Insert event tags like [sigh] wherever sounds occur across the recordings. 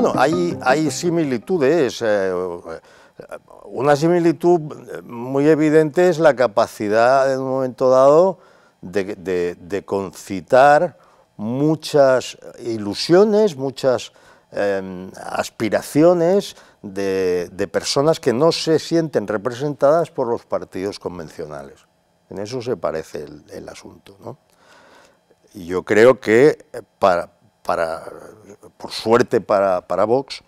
Bueno, hay, similitudes. Eh, eh, una similitud muy evidente es la capacidad en un momento dado de, concitar muchas ilusiones, muchas em, aspiraciones de, personas que no se sienten representadas por los partidos convencionales. En eso se parece el, asunto. Y yo creo que eh, para, por suerte para, para Vox,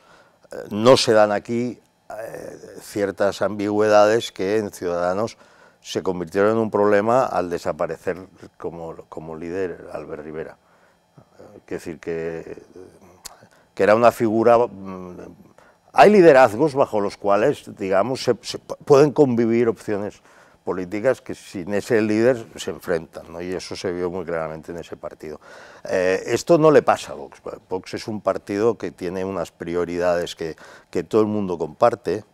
eh, no se dan aquí eh, ciertas ambigüedades que en Ciudadanos se convirtieron en un problema al desaparecer como, líder Albert Rivera. Es decir, que, que era una figura... Mm, hay liderazgos bajo los cuales, digamos, se pueden convivir opciones políticas que sin ese líder se enfrentan, ¿no? y eso se vio muy claramente en ese partido. Eh, esto no le pasa a Vox, Vox es un partido que tiene unas prioridades que, todo el mundo comparte,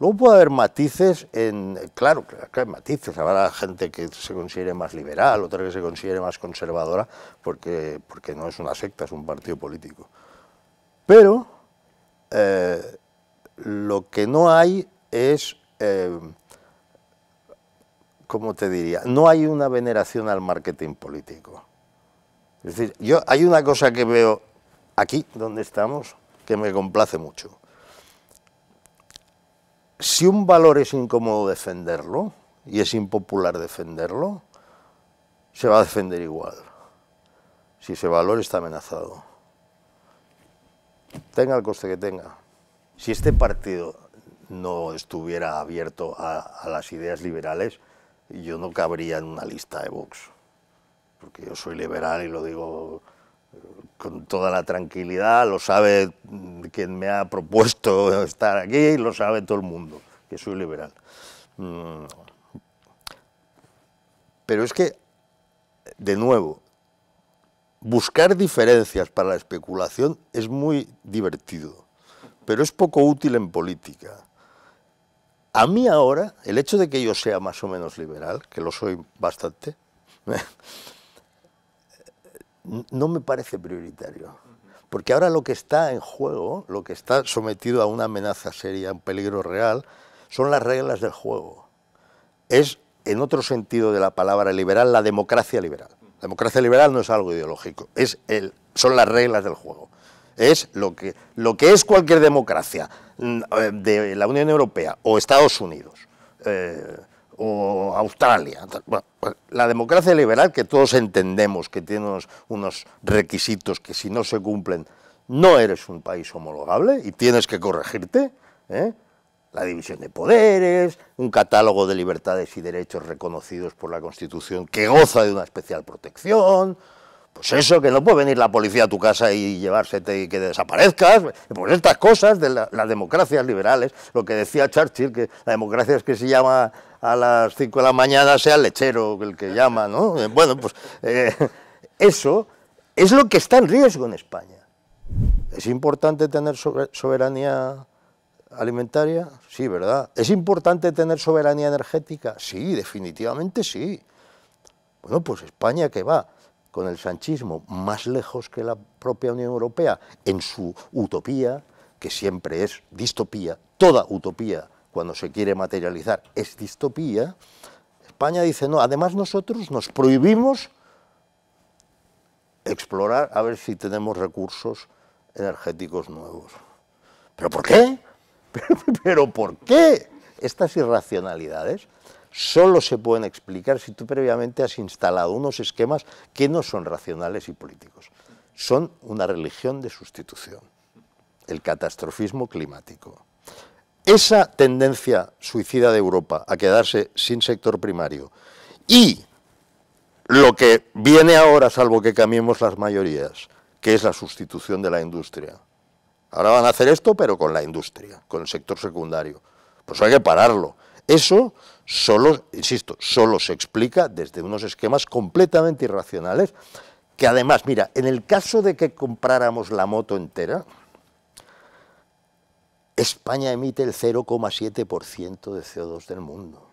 Luego puede haber matices en, claro, claro hay matices, habrá gente que se considere más liberal, otra que se considere más conservadora, porque, porque no es una secta, es un partido político. Pero eh, lo que no hay es eh, ¿cómo te diría? No hay una veneración al marketing político. Es decir, yo hay una cosa que veo aquí, donde estamos, que me complace mucho. Si un valor es incómodo defenderlo, y es impopular defenderlo, se va a defender igual, si ese valor está amenazado. Tenga el coste que tenga. Si este partido no estuviera abierto a las ideas liberales, yo no cabría en una lista de Vox, porque yo soy liberal y lo digo eh, con toda la tranquilidad, lo sabe quien me ha propuesto [laughs] estar aquí, y lo sabe todo el mundo, que soy liberal. Mm. Pero es que, de nuevo, buscar diferencias para la especulación es muy divertido, pero es poco útil en política. A mí ahora, el hecho de que yo sea más o menos liberal, que lo soy bastante, [laughs] no me parece prioritario. Porque ahora lo que está en juego, lo que está sometido a una amenaza seria, un peligro real, son las reglas del juego. Es, en otro sentido de la palabra liberal, la democracia liberal. La democracia liberal no es algo ideológico, es el, son las reglas del juego es lo que, lo que es cualquier democracia mm, eh, de la Unión Europea o Estados Unidos eh, o Australia. Pues, la democracia liberal que todos entendemos que tiene unos, requisitos que si no se cumplen no eres un país homologable y tienes que corregirte. ¿eh? la división de poderes, un catálogo de libertades y derechos reconocidos por la Constitución que goza de una especial protección, pues eso, que no puede venir la policía a tu casa y llevársete y que desaparezcas. Pues estas cosas de las democracias liberales, lo que decía Churchill, que la democracia es que se llama a las 5 de la mañana, sea el lechero el que llama, ¿no? Eh, bueno, pues eh, eso es lo que está en riesgo en España. ¿Es importante tener soberanía alimentaria? Sí, ¿verdad? ¿Es importante tener soberanía energética? Sí, definitivamente sí. Bueno, pues España que va con el sanchismo, más lejos que la propia Unión Europea, en su utopía, que siempre es distopía, toda utopía cuando se quiere materializar es distopía, España dice, no, además nosotros nos prohibimos explorar a ver si tenemos recursos energéticos nuevos. ¿Pero por qué? ¿Pero, [laughs] pero por qué? Estas irracionalidades solo se pueden explicar si tú previamente has instalado unos esquemas que no son racionales y políticos. Son una religión de sustitución, el catastrofismo climático. Esa tendencia suicida de Europa a quedarse sin sector primario y lo que viene ahora, salvo que cambiemos las mayorías, que es la sustitución de la industria. Ahora van a hacer esto, pero con la industria, con el sector secundario. Pues hay que pararlo. Eso solo, insisto, solo se explica desde unos esquemas completamente irracionales, que además, mira, en el caso de que compráramos la moto entera, España emite el 0,7% de CO2 del mundo.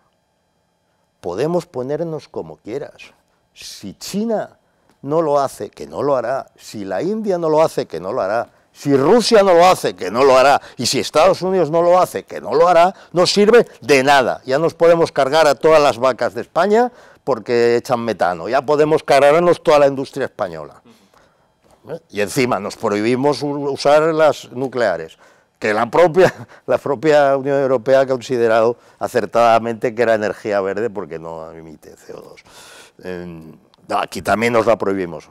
Podemos ponernos como quieras. Si China no lo hace, que no lo hará, si la India no lo hace, que no lo hará, si Rusia no lo hace, que no lo hará, y si Estados Unidos no lo hace, que no lo hará, no sirve de nada. Ya nos podemos cargar a todas las vacas de España porque echan metano, ya podemos cargarnos toda la industria española. Y encima nos prohibimos usar las nucleares, que la propia, [laughs] la propia Unión Europea ha considerado acertadamente que era energía verde porque no emite CO2. aquí también nos la prohibimos,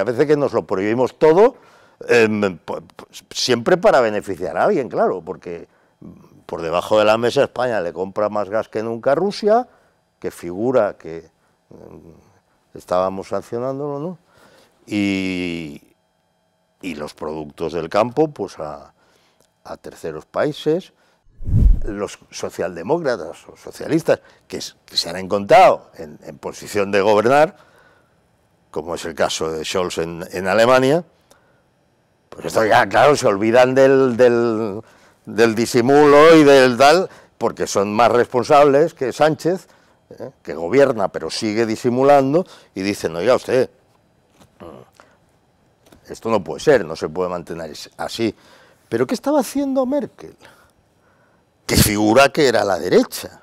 a veces que nos lo prohibimos todo, pues, siempre para beneficiar a alguien, claro, porque por debajo de la mesa España le compra más gas que nunca a Rusia, que figura que mm, estábamos sancionándolo, ¿no? Y, los productos del campo, pues a, terceros países, los socialdemócratas o socialistas que, se han encontrado en, posición de gobernar, como es el caso de Scholz en Alemania, pues esto ya, claro, se olvidan del, del, disimulo y del tal, porque son más responsables que Sánchez, ¿eh? que gobierna pero sigue disimulando, y dicen, ya usted, mm, esto no puede ser, no se puede mantener así. Pero ¿qué estaba haciendo Merkel? Que figura que era la derecha.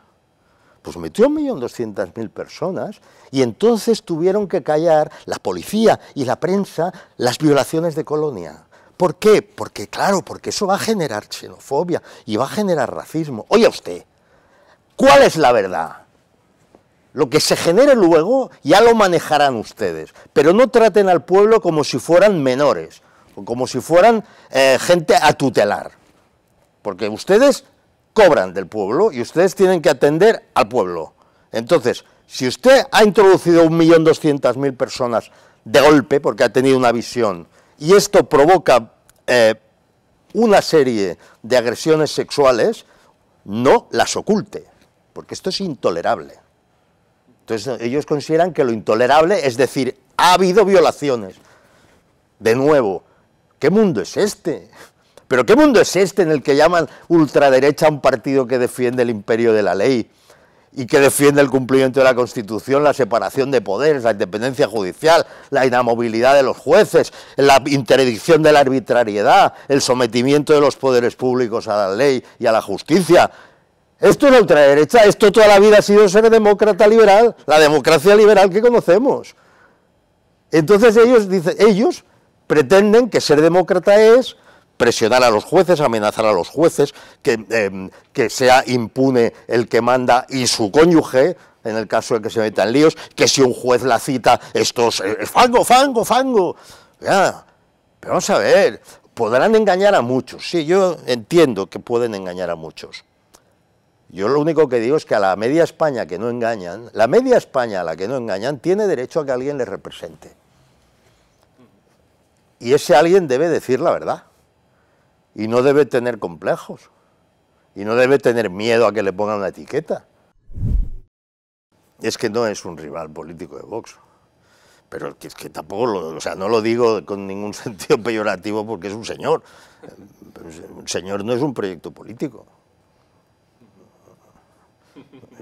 Pues metió 1.200.000 personas y entonces tuvieron que callar la policía y la prensa las violaciones de colonia. ¿Por qué? Porque claro, porque eso va a generar xenofobia y va a generar racismo. Oye usted, ¿cuál es la verdad? Lo que se genere luego ya lo manejarán ustedes, pero no traten al pueblo como si fueran menores, o como si fueran eh, gente a tutelar, porque ustedes cobran del pueblo y ustedes tienen que atender al pueblo. Entonces, si usted ha introducido mil personas de golpe, porque ha tenido una visión y esto provoca eh, una serie de agresiones sexuales, no las oculte, porque esto es intolerable. Entonces ellos consideran que lo intolerable es decir, ha habido violaciones. De nuevo, ¿qué mundo es este? Pero ¿qué mundo es este en el que llaman ultraderecha a un partido que defiende el imperio de la ley? y que defiende el cumplimiento de la Constitución, la separación de poderes, la independencia judicial, la inamovilidad de los jueces, la interdicción de la arbitrariedad, el sometimiento de los poderes públicos a la ley y a la justicia. Esto es la ultraderecha, esto toda la vida ha sido ser demócrata liberal, la democracia liberal que conocemos. Entonces ellos, ellos pretenden que ser demócrata es presionar a los jueces, amenazar a los jueces, que, em, que sea impune el que manda y su cónyuge, en el caso de que se metan líos, que si un juez la cita, estos, eh, eh, fango, fango, fango. Ya, pero vamos a ver, podrán engañar a muchos, sí, yo entiendo que pueden engañar a muchos. Yo lo único que digo es que a la media España que no engañan, la media España a la que no engañan tiene derecho a que alguien les represente. Y ese alguien debe decir la verdad y no debe tener complejos y no debe tener miedo a que le pongan una etiqueta. Es que no es un rival político de Vox, pero es que tampoco, lo, o sea, no lo digo con ningún [laughs] sentido peyorativo porque es un señor. Un señor no es un proyecto político.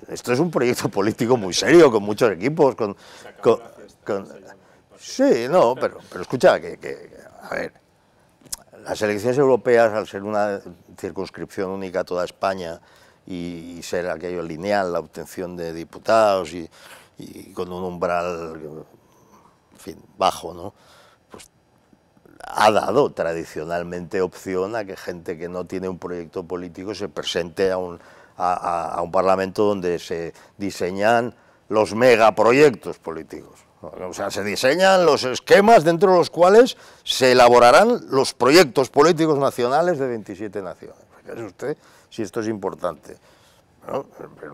Esto es un proyecto político muy serio, con muchos equipos, sí, no, pero, pero escucha, que, a ver, las elecciones europeas, al ser una circunscripción única a toda España y, ser aquello lineal, la obtención de diputados y, con un umbral, bajo, ¿no? Pues ha dado tradicionalmente opción a que gente que no tiene un proyecto político se presente a un, a un parlamento donde se diseñan los megaproyectos políticos. O sea, se diseñan los esquemas dentro de los cuales se elaborarán los proyectos políticos nacionales de 27 naciones. es usted si esto es importante. Pero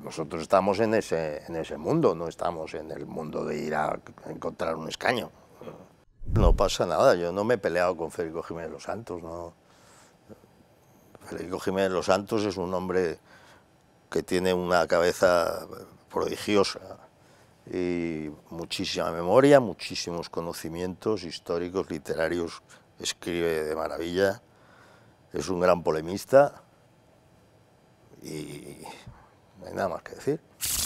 nosotros estamos en ese, en ese mundo, no estamos en el mundo de ir a encontrar un escaño. No pasa nada, yo no me he peleado con Federico Jiménez Los Santos. ¿no? Federico Jiménez Los Santos es un hombre que tiene una cabeza prodigiosa, y muchísima memoria, muchísimos conocimientos históricos, literarios, escribe de maravilla, es un gran polemista y no hay nada más que decir.